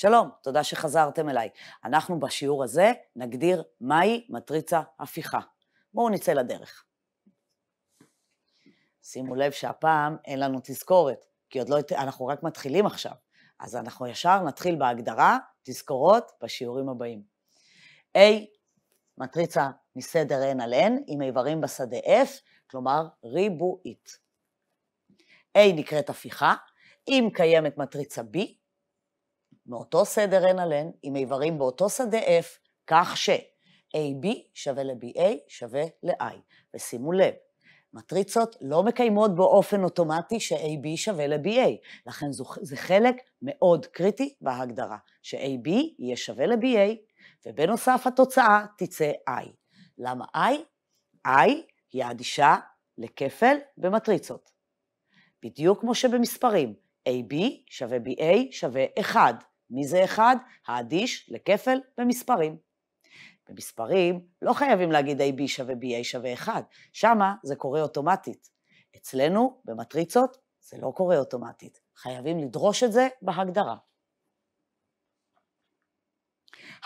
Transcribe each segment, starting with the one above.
שלום, תודה שחזרתם אליי. אנחנו בשיעור הזה נגדיר מהי מטריצה הפיכה. בואו נצא לדרך. שימו לב שהפעם אין לנו תזכורת, כי עוד לא, אנחנו רק מתחילים עכשיו. אז אנחנו ישר נתחיל בהגדרה, תזכורות, בשיעורים הבאים. A, מטריצה מסדר n על n עם איברים בשדה f, כלומר ריבועית. A נקראת הפיכה, אם קיימת מטריצה B, מאותו סדר N על N, עם איברים באותו שדה F, כך ש-AB שווה ל-BA שווה ל-I. ושימו לב, מטריצות לא מקיימות באופן אוטומטי ש-AB שווה ל-BA, לכן זו, זה חלק מאוד קריטי בהגדרה, ש-AB יהיה שווה ל-BA, ובנוסף התוצאה תצא I. למה I? I היא האדישה לכפל במטריצות. בדיוק כמו שבמספרים, AB שווה BA שווה 1, מי זה אחד? האדיש לכפל במספרים. במספרים לא חייבים להגיד AB שווה BA שווה 1, שמה זה קורה אוטומטית. אצלנו, במטריצות, זה לא קורה אוטומטית. חייבים לדרוש את זה בהגדרה.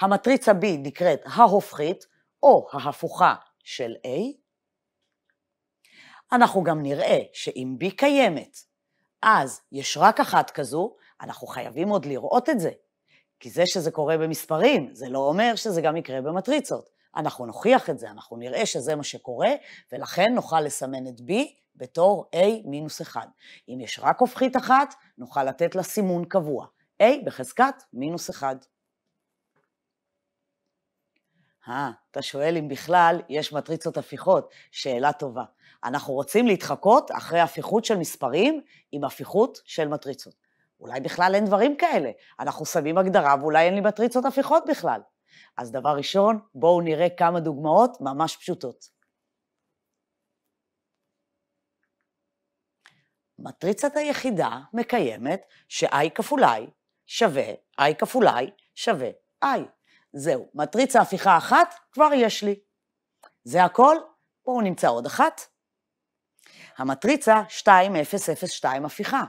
המטריצה B נקראת ההופכית או ההפוכה של A. אנחנו גם נראה שאם B קיימת, אז יש רק אחת כזו, אנחנו חייבים עוד לראות את זה. כי זה שזה קורה במספרים, זה לא אומר שזה גם יקרה במטריצות. אנחנו נוכיח את זה, אנחנו נראה שזה מה שקורה, ולכן נוכל לסמן את B בתור A מינוס 1. אם יש רק הופכית אחת, נוכל לתת לה סימון קבוע, A בחזקת מינוס 1. אה, אתה שואל אם בכלל יש מטריצות הפיכות? שאלה טובה. אנחנו רוצים להתחקות אחרי הפיכות של מספרים עם הפיכות של מטריצות. אולי בכלל אין דברים כאלה. אנחנו שמים הגדרה ואולי אין לי מטריצות הפיכות בכלל. אז דבר ראשון, בואו נראה כמה דוגמאות ממש פשוטות. מטריצת היחידה מקיימת ש-i כפול i שווה i כפול i שווה i. זהו, מטריצה הפיכה אחת כבר יש לי. זה הכל, בואו נמצא עוד אחת. המטריצה 2, 0, 0, 2 הפיכה.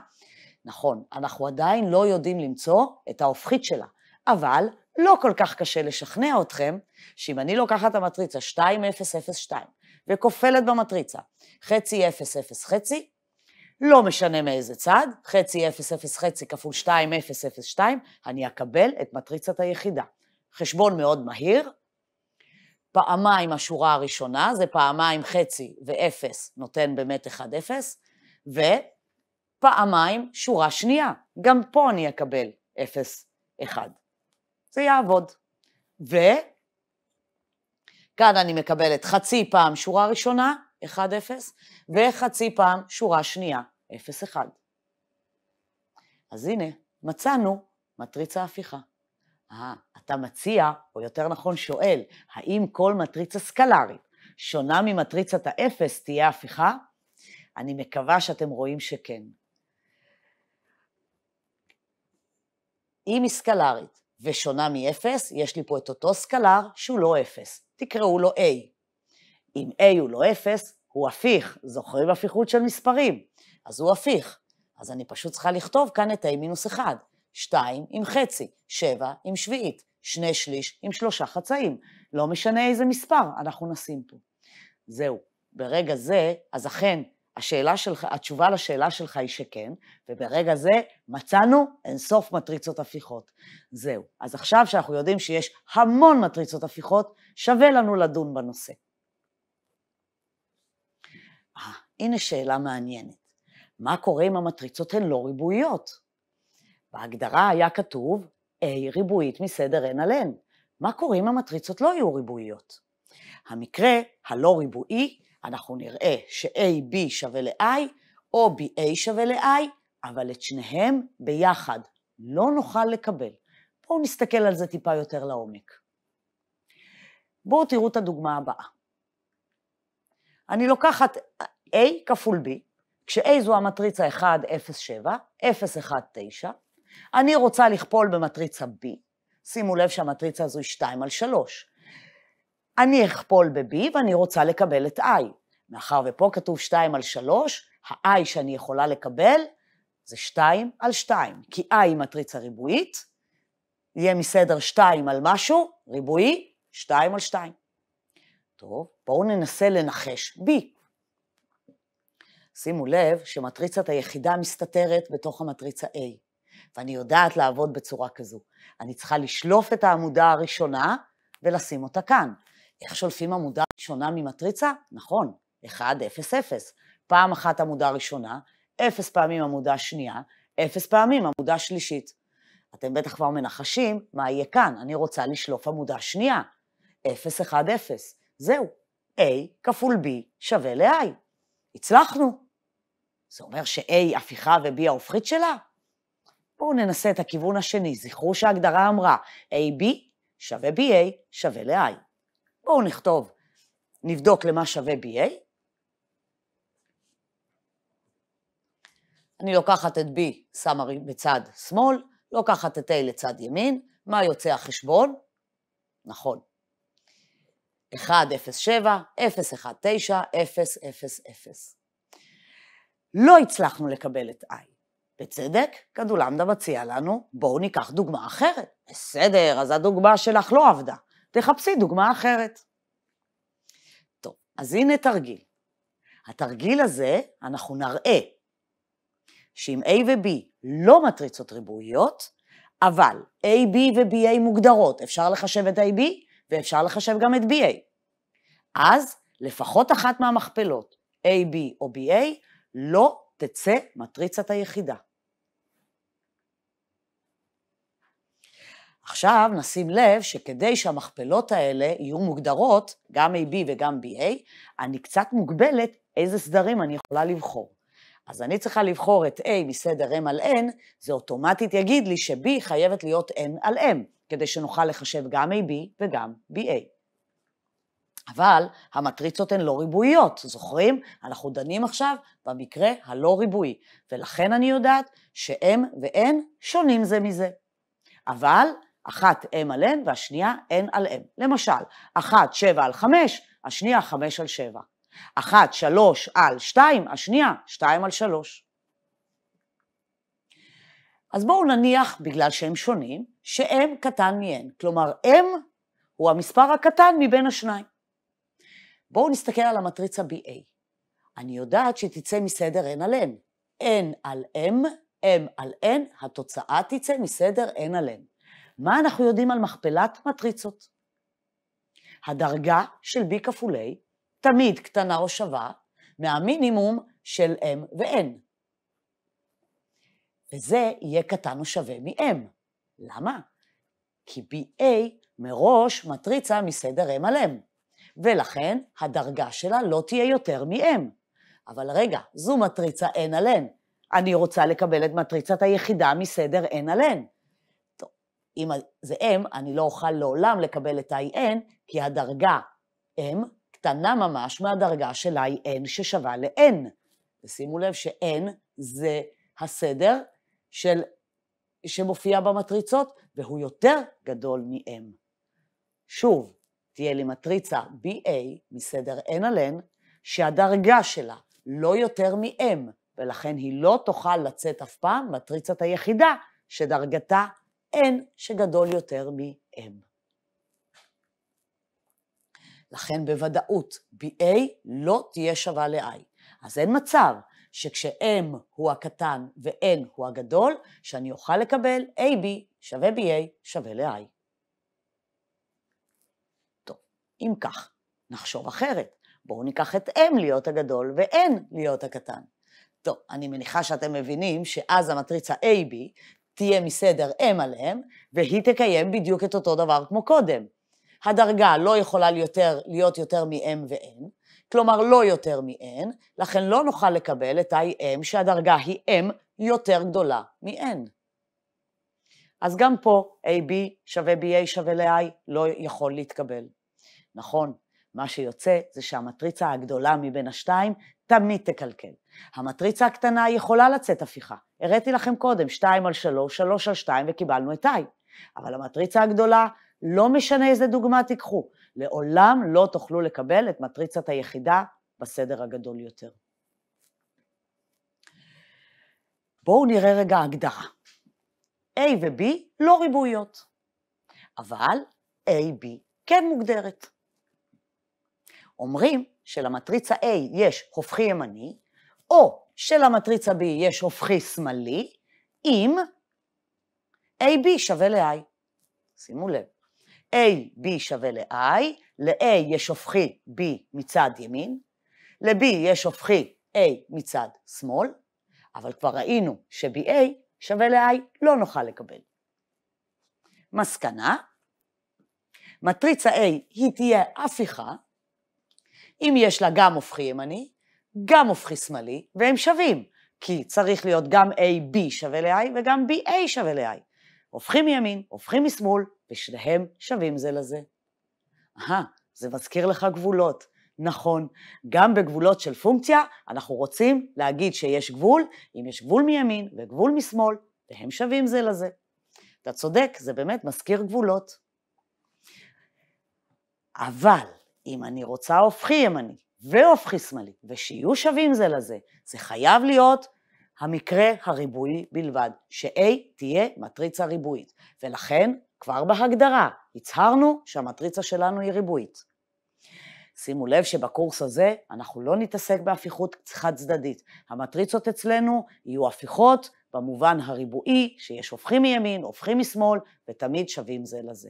נכון, אנחנו עדיין לא יודעים למצוא את ההופכית שלה, אבל לא כל כך קשה לשכנע אתכם שאם אני לוקחת את המטריצה 2002 וכופלת במטריצה חצי 0 0 חצי, לא משנה מאיזה צד, חצי 0 0 חצי כפול 2 0 0 2, אני אקבל את מטריצת היחידה. חשבון מאוד מהיר, פעמיים השורה הראשונה, זה פעמיים חצי ואפס נותן באמת 1 0, פעמיים שורה שנייה, גם פה אני אקבל 0, 1. זה יעבוד. וכאן אני מקבלת חצי פעם שורה ראשונה, 1, 0, וחצי פעם שורה שנייה, 0, 1. אז הנה, מצאנו מטריצה הפיכה. אה, אתה מציע, או יותר נכון שואל, האם כל מטריצה סקלרית שונה ממטריצת האפס תהיה הפיכה? אני מקווה שאתם רואים שכן. אם היא סקלרית ושונה מ-0, יש לי פה את אותו סקלר שהוא לא 0. תקראו לו A. אם A הוא לא 0, הוא הפיך. זוכרים הפיכות של מספרים? אז הוא הפיך. אז אני פשוט צריכה לכתוב כאן את A מינוס 1. 2 עם חצי, 7 עם שביעית, 2 שליש עם שלושה חצאים. לא משנה איזה מספר אנחנו נשים פה. זהו. ברגע זה, אז אכן, השאלה שלך, התשובה לשאלה שלך היא שכן, וברגע נכון. זה מצאנו אינסוף מטריצות הפיכות. זהו. אז עכשיו שאנחנו יודעים שיש המון מטריצות הפיכות, שווה לנו לדון בנושא. 아, אה, הנה שאלה מעניינת. מה קורה אם המטריצות הן לא ריבועיות? בהגדרה היה כתוב A ריבועית מסדר n על n. מה קורה אם המטריצות לא יהיו ריבועיות? המקרה הלא ריבועי אנחנו נראה ש-AB שווה ל-I, או BA שווה ל-I, אבל את שניהם ביחד לא נוכל לקבל. בואו נסתכל על זה טיפה יותר לעומק. בואו תראו את הדוגמה הבאה. אני לוקחת A כפול B, כש-A זו המטריצה 1, 0, 7, 0, 1, 9, אני רוצה לכפול במטריצה B, שימו לב שהמטריצה הזו היא 2 על 3. אני אכפול ב-B ואני רוצה לקבל את I. מאחר ופה כתוב 2 על 3, ה-I שאני יכולה לקבל זה 2 על 2, כי I היא מטריצה ריבועית, יהיה מסדר 2 על משהו, ריבועי, 2 על 2. טוב, בואו ננסה לנחש B. שימו לב שמטריצת היחידה מסתתרת בתוך המטריצה A, ואני יודעת לעבוד בצורה כזו. אני צריכה לשלוף את העמודה הראשונה ולשים אותה כאן. איך שולפים עמודה ראשונה ממטריצה? נכון, 1, 0, 0. פעם אחת עמודה ראשונה, 0 פעמים עמודה שנייה, 0 פעמים עמודה שלישית. אתם בטח כבר מנחשים מה יהיה כאן, אני רוצה לשלוף עמודה שנייה. 0, 1, 0. זהו, A כפול B שווה ל-I. הצלחנו. זה אומר ש-A הפיכה ו-B ההופכית שלה? בואו ננסה את הכיוון השני. זכרו שההגדרה אמרה AB שווה BA שווה ל-I. בואו נכתוב, נבדוק למה שווה BA. אני לוקחת את B, שמה בצד שמאל, לוקחת את A לצד ימין, מה יוצא החשבון? נכון. 1, 0, 7, 0, 1, 9, 0, 0, 0. לא הצלחנו לקבל את I. בצדק, כדולמדה מציע לנו, בואו ניקח דוגמה אחרת. בסדר, אז הדוגמה שלך לא עבדה. תחפשי דוגמה אחרת. טוב, אז הנה תרגיל. התרגיל הזה, אנחנו נראה שאם A ו-B לא מטריצות ריבועיות, אבל AB ו-BA מוגדרות, אפשר לחשב את AB ואפשר לחשב גם את BA. אז לפחות אחת מהמכפלות, AB או BA, לא תצא מטריצת היחידה. עכשיו נשים לב שכדי שהמכפלות האלה יהיו מוגדרות, גם AB וגם BA, אני קצת מוגבלת איזה סדרים אני יכולה לבחור. אז אני צריכה לבחור את A מסדר M על N, זה אוטומטית יגיד לי ש-B חייבת להיות N על M, כדי שנוכל לחשב גם AB וגם BA. אבל המטריצות הן לא ריבועיות, זוכרים? אנחנו דנים עכשיו במקרה הלא ריבועי, ולכן אני יודעת ש-M ו-N שונים זה מזה. אבל אחת M על N והשנייה N על M. למשל, אחת 7 על 5, השנייה 5 על 7. אחת 3 על 2, השנייה 2 על 3. אז בואו נניח, בגלל שהם שונים, ש-M קטן מ-N. כלומר, M הוא המספר הקטן מבין השניים. בואו נסתכל על המטריצה BA. אני יודעת שתצא מסדר N על N. N על M, M על N, התוצאה תצא מסדר N על N. מה אנחנו יודעים על מכפלת מטריצות? הדרגה של B כפול A תמיד קטנה או שווה מהמינימום של M ו-N. וזה יהיה קטן או שווה מ-M. למה? כי BA מראש מטריצה מסדר M על M, ולכן הדרגה שלה לא תהיה יותר מ-M. אבל רגע, זו מטריצה N על N. אני רוצה לקבל את מטריצת היחידה מסדר N על N. אם זה M, אני לא אוכל לעולם לקבל את in כי הדרגה M קטנה ממש מהדרגה של IN ששווה ל-N. ושימו לב ש-N זה הסדר של, שמופיע במטריצות, והוא יותר גדול מ-M. שוב, תהיה לי מטריצה BA מסדר N על N, שהדרגה שלה לא יותר מ-M, ולכן היא לא תוכל לצאת אף פעם מטריצת היחידה שדרגתה אין שגדול יותר מ-M. לכן בוודאות BA לא תהיה שווה ל-I. אז אין מצב שכש-M הוא הקטן ו-N הוא הגדול, שאני אוכל לקבל AB שווה BA שווה ל-I. טוב, אם כך, נחשוב אחרת. בואו ניקח את M להיות הגדול ו-N להיות הקטן. טוב, אני מניחה שאתם מבינים שאז המטריצה AB תהיה מסדר אם עליהם, והיא תקיים בדיוק את אותו דבר כמו קודם. הדרגה לא יכולה יותר, להיות יותר מאם ואם, כלומר לא יותר מאן, לכן לא נוכל לקבל את האם שהדרגה היא אם יותר גדולה מאן. אז גם פה AB שווה BA שווה ל-I לא יכול להתקבל. נכון, מה שיוצא זה שהמטריצה הגדולה מבין השתיים תמיד תקלקל. המטריצה הקטנה יכולה לצאת הפיכה, הראיתי לכם קודם, 2 על 3, 3 על 2, וקיבלנו את i. אבל המטריצה הגדולה, לא משנה איזה דוגמה תיקחו, לעולם לא תוכלו לקבל את מטריצת היחידה בסדר הגדול יותר. בואו נראה רגע הגדרה. A ו-B לא ריבועיות, אבל A-B כן מוגדרת. אומרים שלמטריצה A יש הופכי ימני, או שלמטריצה B יש הופכי שמאלי, אם AB שווה ל-I. שימו לב, AB שווה ל-I, ל-A יש הופכי B מצד ימין, ל-B יש הופכי A מצד שמאל, אבל כבר ראינו ש-BA שווה ל-I לא נוכל לקבל. מסקנה, מטריצה A היא תהיה הפיכה, אם יש לה גם הופכי ימני גם הופכי שמאלי, והם שווים, כי צריך להיות גם AB שווה ל-I וגם BA שווה ל-I. הופכים מימין, הופכים משמאל, ושניהם שווים זה לזה. אהה, זה מזכיר לך גבולות. נכון, גם בגבולות של פונקציה, אנחנו רוצים להגיד שיש גבול, אם יש גבול מימין וגבול משמאל, והם שווים זה לזה. אתה צודק, זה באמת מזכיר גבולות. אבל אם אני רוצה הופכי ימני, והופכי שמאלי, ושיהיו שווים זה לזה. זה חייב להיות המקרה הריבועי בלבד, ש-A תהיה מטריצה ריבועית. ולכן, כבר בהגדרה, הצהרנו שהמטריצה שלנו היא ריבועית. שימו לב שבקורס הזה אנחנו לא נתעסק בהפיכות חד צדדית. המטריצות אצלנו יהיו הפיכות במובן הריבועי, שיש הופכים מימין, הופכים משמאל, ותמיד שווים זה לזה.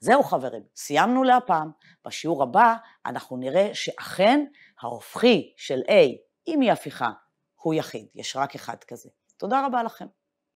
זהו חברים, סיימנו להפעם. בשיעור הבא אנחנו נראה שאכן ההופכי של A, אם היא הפיכה, הוא יחיד. יש רק אחד כזה. תודה רבה לכם.